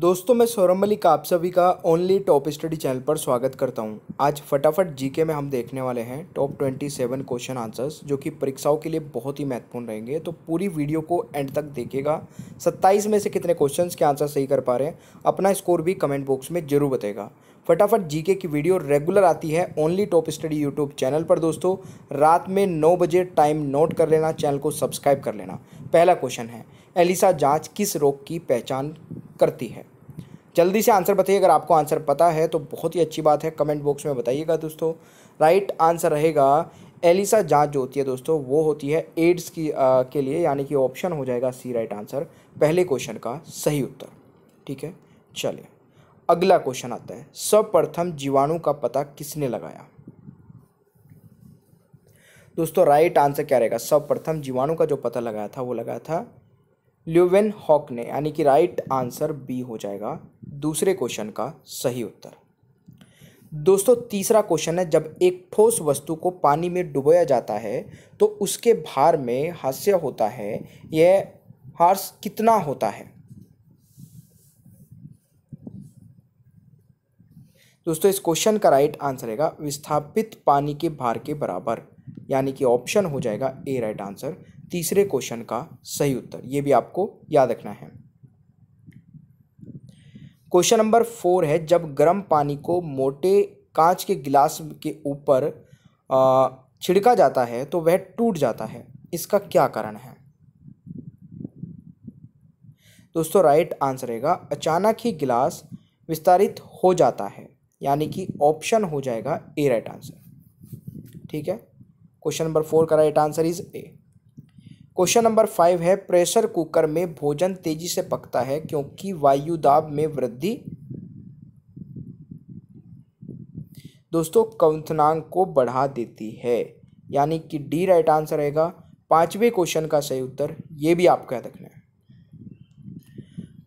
दोस्तों मैं सौरभ मलिक आप सभी का ओनली टॉप स्टडी चैनल पर स्वागत करता हूं। आज फटाफट जीके में हम देखने वाले हैं top twenty seven question answers जो कि परीक्षाओं के लिए बहुत ही महत्वपूर्ण रहेंगे तो पूरी वीडियो को एंड तक देखिएगा सत्ताईस में से कितने क्वेश्चंस के आंसर सही कर पा रहे हैं अपना स्कोर भी कमेंट बॉक्स में जरूर बताएगा फटाफट जीके की वीडियो रेगुलर आती है only top study YouTube channel पर दोस्तों रात में नौ बजे टाइम नोट कर लेना चैनल को सब्सक्राइब कर लेना पहला क्वेश्चन है एलिसा जांच किस रोग की पहचान करती है जल्दी से आंसर बताइए अगर आपको आंसर पता है तो बहुत ही अच्छी बात है कमेंट बॉक्स में बताइएगा दोस्तों राइट आंसर रहेगा एलिसा जांच जो होती है दोस्तों वो होती है एड्स की आ, के लिए यानी कि ऑप्शन हो जाएगा सी राइट आंसर पहले क्वेश्चन का सही उत्तर ठीक है चलिए अगला क्वेश्चन आता है सर्वप्रथम जीवाणु का पता किसने लगाया दोस्तों राइट आंसर क्या रहेगा सर्वप्रथम जीवाणु का जो पता लगाया था वो लगाया था ल्यूवेन हॉक ने यानी कि राइट आंसर बी हो जाएगा दूसरे क्वेश्चन का सही उत्तर दोस्तों तीसरा क्वेश्चन है जब एक ठोस वस्तु को पानी में डुबोया जाता है तो उसके भार में हास्य होता है यह हार्स कितना होता है दोस्तों इस क्वेश्चन का राइट आंसर रहेगा विस्थापित पानी के भार के बराबर यानी कि ऑप्शन हो जाएगा ए राइट आंसर तीसरे क्वेश्चन का सही उत्तर ये भी आपको याद रखना है क्वेश्चन नंबर फोर है जब गर्म पानी को मोटे कांच के गिलास के ऊपर छिड़का जाता है तो वह टूट जाता है इसका क्या कारण है दोस्तों राइट आंसर रहेगा अचानक ही गिलास विस्तारित हो जाता है यानी कि ऑप्शन हो जाएगा ए राइट आंसर ठीक है क्वेश्चन नंबर फोर का right answer is A question number five है प्रेशर कुकर में भोजन तेजी से पकता है क्योंकि वायु दाब में वृद्धि दोस्तों कंथनांग को बढ़ा देती है यानी कि डी राइट आंसर रहेगा पांचवें क्वेश्चन का सही उत्तर ये भी आपको याद रखना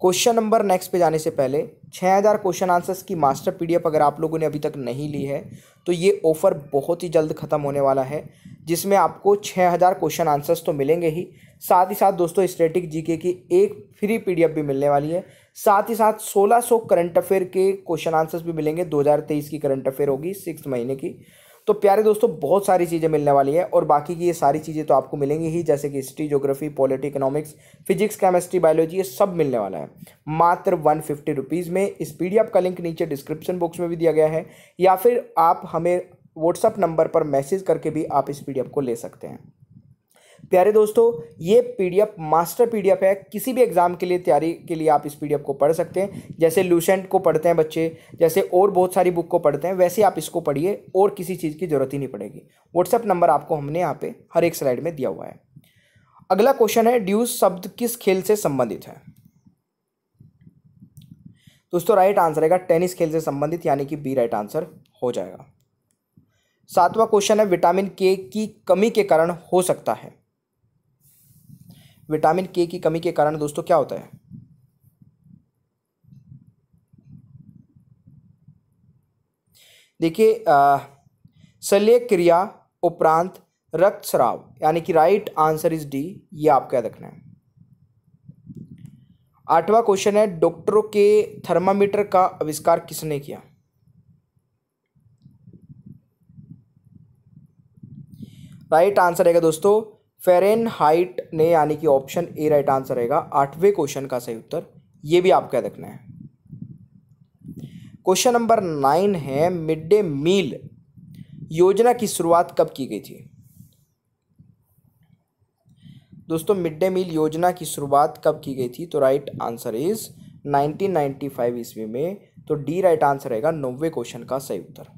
क्वेश्चन नंबर नेक्स्ट पे जाने से पहले छः हज़ार क्वेश्चन आंसर्स की मास्टर पीडीएफ अगर आप लोगों ने अभी तक नहीं ली है तो ये ऑफ़र बहुत ही जल्द ख़त्म होने वाला है जिसमें आपको छः हज़ार क्वेश्चन आंसर्स तो मिलेंगे ही साथ ही साथ दोस्तों स्ट्रेटिक जीके की एक फ्री पीडीएफ भी मिलने वाली है साथ ही साथ सौ करंट अफेयर के क्वेश्चन आंसर्स भी मिलेंगे दो की करंट अफेयर होगी सिक्स महीने की तो प्यारे दोस्तों बहुत सारी चीज़ें मिलने वाली है और बाकी की ये सारी चीज़ें तो आपको मिलेंगी ही जैसे कि history geography polity economics physics chemistry biology ये सब मिलने वाला है मात्र वन फिफ्टी रुपीज़ में इस पी का लिंक नीचे डिस्क्रिप्शन बॉक्स में भी दिया गया है या फिर आप हमें व्हाट्सअप नंबर पर मैसेज करके भी आप इस पी को ले सकते हैं प्यारे दोस्तों ये पीडीएफ मास्टर पीडीएफ है किसी भी एग्ज़ाम के लिए तैयारी के लिए आप इस पीडीएफ को पढ़ सकते हैं जैसे लूसेंट को पढ़ते हैं बच्चे जैसे और बहुत सारी बुक को पढ़ते हैं वैसे आप इसको पढ़िए और किसी चीज़ की ज़रूरत ही नहीं पड़ेगी व्हाट्सएप नंबर आपको हमने यहाँ पे हर एक स्लाइड में दिया हुआ है अगला क्वेश्चन है ड्यूज शब्द किस खेल से संबंधित है दोस्तों राइट आंसर रहेगा टेनिस खेल से संबंधित यानी कि बी राइट आंसर हो जाएगा सातवां क्वेश्चन है विटामिन के की कमी के कारण हो सकता है विटामिन के की कमी के कारण दोस्तों क्या होता है देखिए शल्य क्रिया उपरांत रक्त स्राव यानी कि राइट आंसर इज डी ये आपको याद रखना है आठवां क्वेश्चन है डॉक्टरों के थर्मामीटर का आविष्कार किसने किया राइट आंसर रहेगा दोस्तों फेरेन हाइट ने यानी कि ऑप्शन ए राइट आंसर रहेगा आठवें क्वेश्चन का सही उत्तर ये भी क्या देखना है क्वेश्चन नंबर नाइन है मिड डे मील योजना की शुरुआत कब की गई थी दोस्तों मिड डे मील योजना की शुरुआत कब की गई थी तो राइट आंसर इज 1995 ईस्वी में तो डी राइट आंसर रहेगा नौवे क्वेश्चन का सही उत्तर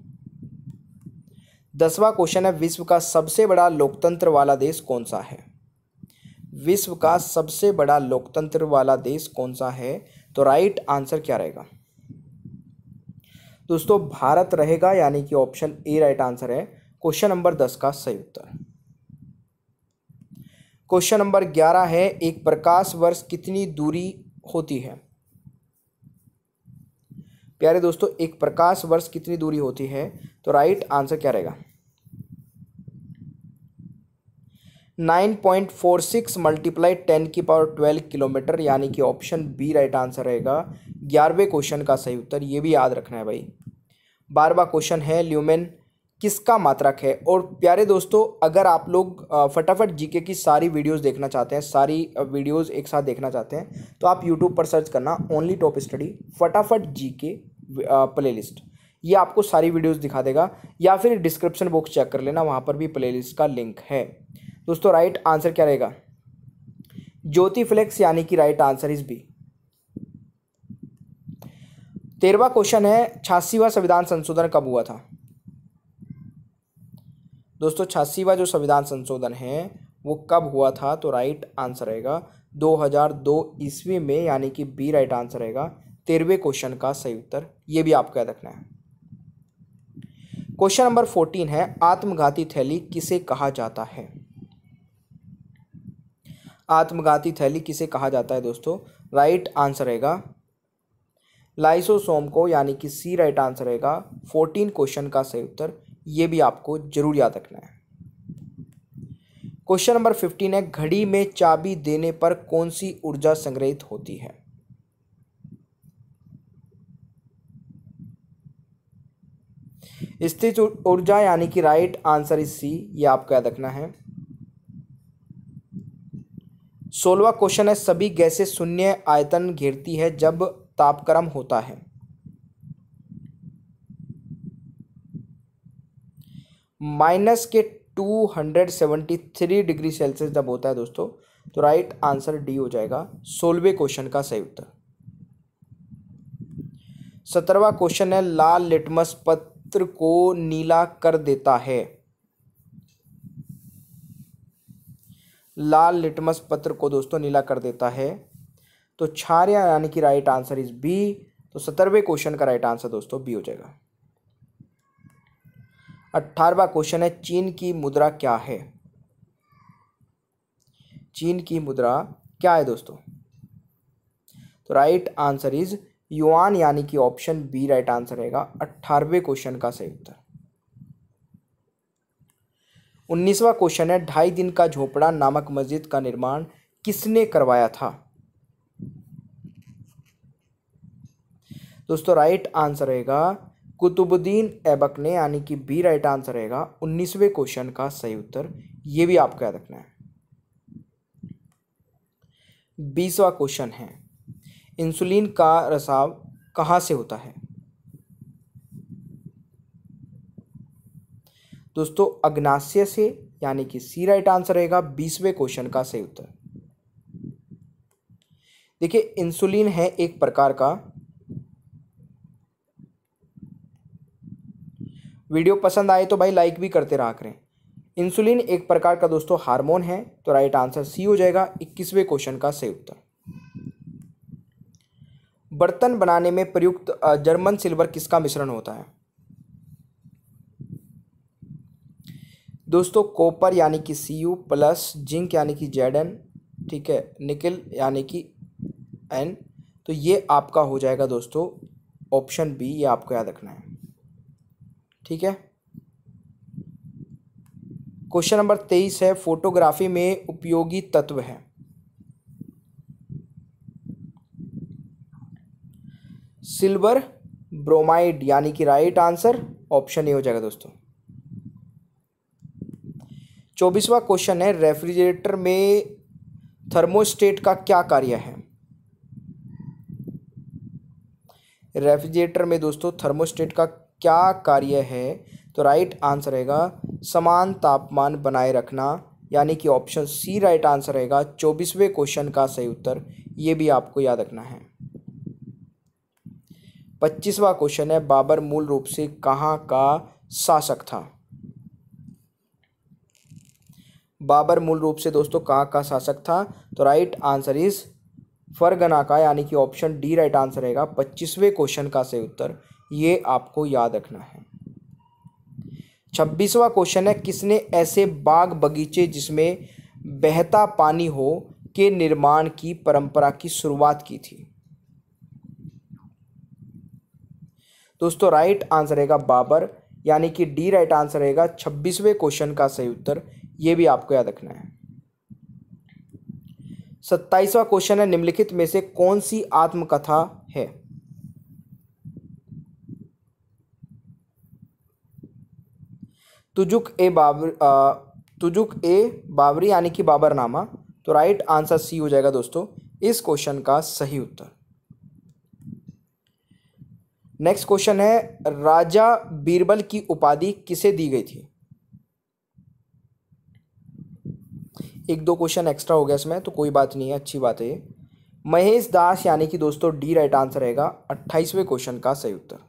दसवां क्वेश्चन है विश्व का सबसे बड़ा लोकतंत्र वाला देश कौन सा है विश्व का सबसे बड़ा लोकतंत्र वाला देश कौन सा है तो राइट आंसर क्या रहेगा दोस्तों भारत रहेगा यानी कि ऑप्शन ए राइट आंसर है क्वेश्चन नंबर दस का सही उत्तर क्वेश्चन नंबर ग्यारह है एक प्रकाश वर्ष कितनी दूरी होती है प्यारे दोस्तों एक प्रकाश वर्ष कितनी दूरी होती है तो राइट आंसर क्या रहेगा nine point four six multiply ten की पावर ट्वेल्व किलोमीटर यानी कि ऑप्शन बी राइट आंसर रहेगा ग्यारहवें क्वेश्चन का सही उत्तर ये भी याद रखना है भाई बारहवा क्वेश्चन है ल्यूमेन किसका मात्रक है और प्यारे दोस्तों अगर आप लोग फटाफट जीके की सारी वीडियोस देखना चाहते हैं सारी वीडियोस एक साथ देखना चाहते हैं तो आप यूट्यूब पर सर्च करना ओनली टॉप स्टडी फटाफट जीके प्लेलिस्ट ये आपको सारी वीडियोस दिखा देगा या फिर डिस्क्रिप्शन बॉक्स चेक कर लेना वहाँ पर भी प्लेलिस्ट का लिंक है दोस्तों राइट आंसर क्या रहेगा ज्योति फ्लेक्स यानी कि राइट आंसर इज बी तेरवा क्वेश्चन है छियासीवा संविधान संशोधन कब हुआ था दोस्तों छियासीवा जो संविधान संशोधन है वो कब हुआ था तो राइट आंसर रहेगा 2002 ईस्वी में यानी कि बी राइट आंसर रहेगा तेरहवें क्वेश्चन का सही उत्तर ये भी आपको याद रखना है क्वेश्चन नंबर फोर्टीन है आत्मघाती थैली किसे कहा जाता है आत्मघाती थैली किसे कहा जाता है दोस्तों राइट आंसर रहेगा लाइसोसोम को यानी कि सी राइट आंसर रहेगा फोर्टीन क्वेश्चन का सही उत्तर ये भी आपको जरूर याद रखना है क्वेश्चन नंबर फिफ्टीन है घड़ी में चाबी देने पर कौन सी ऊर्जा संग्रहित होती है स्थित ऊर्जा यानी कि राइट आंसर इज सी ये आपको याद रखना है सोलवा क्वेश्चन है सभी गैसें शून्य आयतन घेरती है जब तापक्रम होता है माइनस के two hundred seventy three degree Celsius जब होता है दोस्तों तो राइट आंसर डी हो जाएगा सोलवे क्वेश्चन का सही उत्तर सत्रहवा क्वेश्चन है लाल लिटमस पत नेत्र को नीला कर देता है लाल लिटमस पत्र को दोस्तों नीला कर देता है तो छारिया यानी कि राइट आंसर इज बी तो सत्रहवें क्वेश्चन का राइट आंसर दोस्तों बी हो जाएगा अट्ठारहवा क्वेश्चन है चीन की मुद्रा क्या है चीन की मुद्रा क्या है दोस्तों तो राइट आंसर इज युआन यानी कि ऑप्शन बी राइट आंसर रहेगा अट्ठारहवें क्वेश्चन का सही उत्तर उन्नीसवा क्वेश्चन है ढाई दिन का झोपड़ा नामक मस्जिद का निर्माण किसने करवाया था दोस्तों राइट आंसर रहेगा कुतुबुद्दीन ऐबक ने यानी कि बी राइट आंसर रहेगा उन्नीसवें क्वेश्चन का सही उत्तर ये भी आपको याद रखना है बीसवा क्वेश्चन है इंसुलिन का रसाव कहाँ से होता है दोस्तों अग्नाशय से यानी कि सी राइट आंसर रहेगा बीसवें क्वेश्चन का सही उत्तर देखिए इंसुलिन है एक प्रकार का वीडियो पसंद आए तो भाई लाइक भी करते रहा करें इंसुलिन एक प्रकार का दोस्तों हार्मोन है तो राइट आंसर सी हो जाएगा इक्कीसवें क्वेश्चन का सही उत्तर बर्तन बनाने में प्रयुक्त जर्मन सिल्वर किसका मिश्रण होता है दोस्तों कॉपर यानी कि सी यू प्लस जिंक यानी कि जेड एन ठीक है निकल यानी कि एन तो ये आपका हो जाएगा दोस्तों ऑप्शन बी ये आपको याद रखना है ठीक है क्वेश्चन नंबर तेईस है फोटोग्राफी में उपयोगी तत्व है सिल्वर ब्रोमाइड यानी कि राइट आंसर ऑप्शन ए हो जाएगा दोस्तों चौबीसवा क्वेश्चन है रेफ्रिजरेटर में थर्मोस्टेट का क्या कार्य है रेफ्रिजरेटर में दोस्तों थर्मोस्टेट का क्या कार्य है तो राइट आंसर रहेगा समान तापमान बनाए रखना यानी कि ऑप्शन सी राइट आंसर रहेगा चौबीसवें क्वेश्चन का सही उत्तर ये भी आपको याद रखना है पच्चीसवा क्वेश्चन है बाबर मूल रूप से कहाँ का शासक था बाबर मूल रूप से दोस्तों कहाँ का शासक था तो राइट आंसर इज फरगना का यानी कि ऑप्शन डी राइट आंसर रहेगा पच्चीसवें क्वेश्चन का से उत्तर ये आपको याद रखना है छब्बीसवा क्वेश्चन है किसने ऐसे बाग बगीचे जिसमें बहता पानी हो के निर्माण की परंपरा की शुरुआत की थी दोस्तों राइट आंसर रहेगा बाबर यानी कि डी राइट आंसर रहेगा छब्बीसवें क्वेश्चन का सही उत्तर ये भी आपको याद रखना है सत्ताईसवा क्वेश्चन है निम्नलिखित में से कौन सी आत्मकथा है तुजुक ए बाबर तुजुक ए बाबरी यानी कि बाबरनामा तो राइट आंसर सी हो जाएगा दोस्तों इस क्वेश्चन का सही उत्तर नेक्स्ट क्वेश्चन है राजा बीरबल की उपाधि किसे दी गई थी एक दो क्वेश्चन एक्स्ट्रा हो गया इसमें तो कोई बात नहीं है अच्छी बात है महेश दास यानी कि दोस्तों डी राइट आंसर रहेगा अट्ठाईसवें क्वेश्चन का सही उत्तर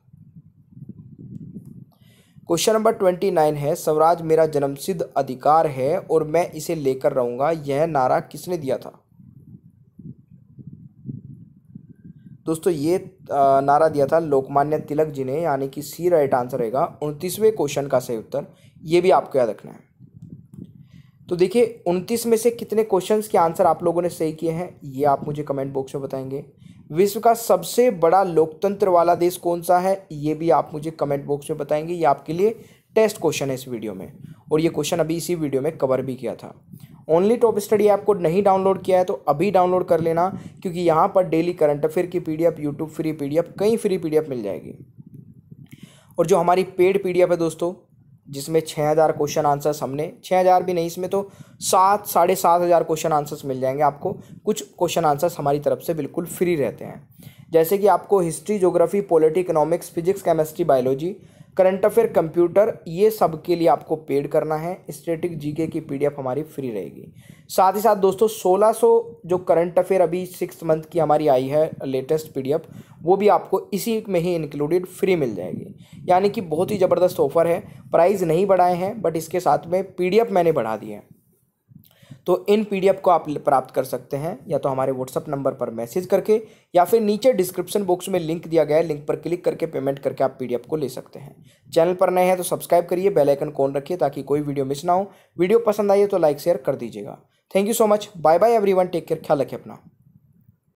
क्वेश्चन नंबर ट्वेंटी नाइन है स्वराज मेरा जन्मसिद्ध अधिकार है और मैं इसे लेकर रहूंगा यह नारा किसने दिया था दोस्तों ये नारा दिया था लोकमान्य तिलक जी ने यानी कि सी राइट आंसर रहेगा उनतीसवें क्वेश्चन का सही उत्तर ये भी आपको याद रखना है तो देखिए उनतीस में से कितने क्वेश्चंस के आंसर आप लोगों ने सही किए हैं ये आप मुझे कमेंट बॉक्स में बताएंगे विश्व का सबसे बड़ा लोकतंत्र वाला देश कौन सा है ये भी आप मुझे कमेंट बॉक्स में बताएंगे ये आपके लिए टेस्ट क्वेश्चन है इस वीडियो में और ये क्वेश्चन अभी इसी वीडियो में कवर भी किया था ओनली टॉप स्टडी ऐप को नहीं डाउनलोड किया है तो अभी डाउनलोड कर लेना क्योंकि यहाँ पर डेली करंट अफेयर की एफ यूट्यूब फ्री एफ कई फ्री एफ मिल जाएगी और जो हमारी पेड एफ है दोस्तों जिसमें छः हज़ार क्वेश्चन आंसर्स हमने छः हज़ार भी नहीं इसमें तो सात साढ़े सात हज़ार क्वेश्चन आंसर्स मिल जाएंगे आपको कुछ क्वेश्चन आंसर्स हमारी तरफ से बिल्कुल फ्री रहते हैं जैसे कि आपको history geography polity economics physics chemistry biology current affair computer ये सब के लिए आपको पेड करना है स्टेटिक जीके की पीडीएफ हमारी फ्री रहेगी साथ ही साथ दोस्तों 1600 जो करंट अफेयर अभी सिक्स मंथ की हमारी आई है लेटेस्ट पीडीएफ वो भी आपको इसी में ही इंक्लूडेड फ्री मिल जाएगी यानी कि बहुत ही ज़बरदस्त ऑफर है प्राइस नहीं बढ़ाए हैं बट इसके साथ में पी मैंने बढ़ा दी है तो इन पीडीएफ को आप प्राप्त कर सकते हैं या तो हमारे व्हाट्सअप नंबर पर मैसेज करके या फिर नीचे डिस्क्रिप्शन बॉक्स में लिंक दिया गया है लिंक पर क्लिक करके पेमेंट करके आप पीडीएफ को ले सकते हैं चैनल पर नए हैं तो सब्सक्राइब करिए बेल आइकन कौन रखिए ताकि कोई वीडियो मिस ना हो वीडियो पसंद आई तो लाइक शेयर कर दीजिएगा thank you so much bye bye one take care ख्याल रखें अपना